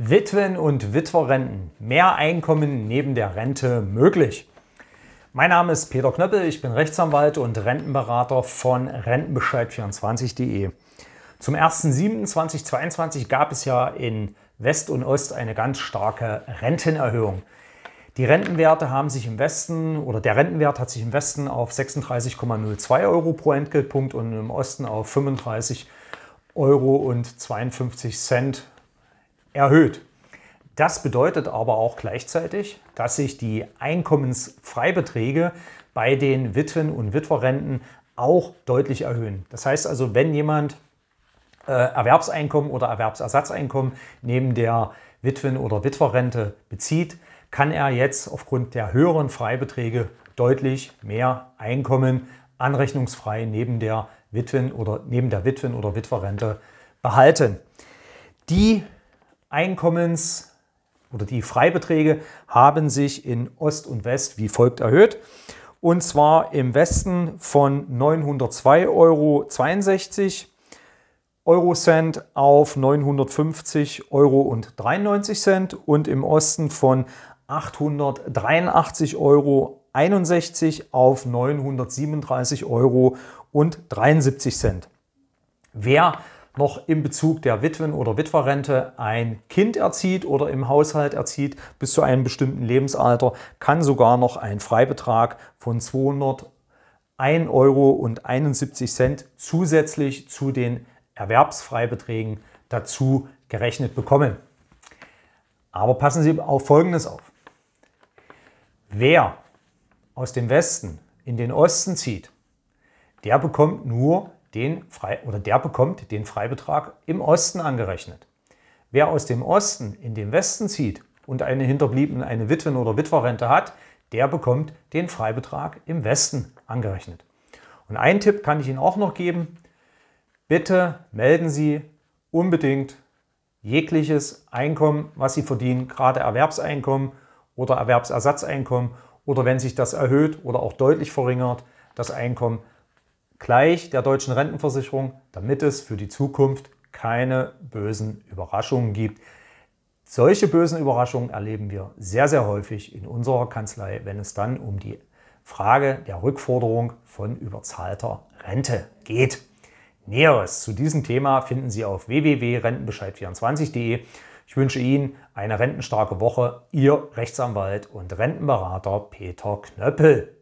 Witwen und Witwerrenten. Mehr Einkommen neben der Rente möglich. Mein Name ist Peter Knöppel, ich bin Rechtsanwalt und Rentenberater von Rentenbescheid24.de. Zum 1.7.2022 gab es ja in West und Ost eine ganz starke Rentenerhöhung. Die Rentenwerte haben sich im Westen oder der Rentenwert hat sich im Westen auf 36,02 Euro pro Entgeltpunkt und im Osten auf 35 Euro und 52 Cent erhöht. Das bedeutet aber auch gleichzeitig, dass sich die Einkommensfreibeträge bei den Witwen- und Witwerrenten auch deutlich erhöhen. Das heißt also, wenn jemand äh, Erwerbseinkommen oder Erwerbsersatzeinkommen neben der Witwen- oder Witwerrente bezieht, kann er jetzt aufgrund der höheren Freibeträge deutlich mehr Einkommen anrechnungsfrei neben der Witwen- oder neben der Witwen- oder Witwerrente behalten. Die Einkommens- oder die Freibeträge haben sich in Ost und West wie folgt erhöht. Und zwar im Westen von 902,62 Euro Eurocent auf 950,93 Euro und im Osten von 883,61 Euro auf 937,73 Euro Wer noch im Bezug der Witwen- oder Witwerrente ein Kind erzieht oder im Haushalt erzieht bis zu einem bestimmten Lebensalter, kann sogar noch ein Freibetrag von 201 Euro und 71 Cent zusätzlich zu den Erwerbsfreibeträgen dazu gerechnet bekommen. Aber passen Sie auf Folgendes auf. Wer aus dem Westen in den Osten zieht, der bekommt nur den frei oder der bekommt den Freibetrag im Osten angerechnet. Wer aus dem Osten in den Westen zieht und eine Hinterbliebene, eine Witwen- oder Witwerrente hat, der bekommt den Freibetrag im Westen angerechnet. Und einen Tipp kann ich Ihnen auch noch geben. Bitte melden Sie unbedingt jegliches Einkommen, was Sie verdienen, gerade Erwerbseinkommen oder Erwerbsersatzeinkommen oder wenn sich das erhöht oder auch deutlich verringert, das Einkommen gleich der deutschen Rentenversicherung, damit es für die Zukunft keine bösen Überraschungen gibt. Solche bösen Überraschungen erleben wir sehr, sehr häufig in unserer Kanzlei, wenn es dann um die Frage der Rückforderung von überzahlter Rente geht. Näheres zu diesem Thema finden Sie auf www.rentenbescheid24.de. Ich wünsche Ihnen eine rentenstarke Woche. Ihr Rechtsanwalt und Rentenberater Peter Knöppel.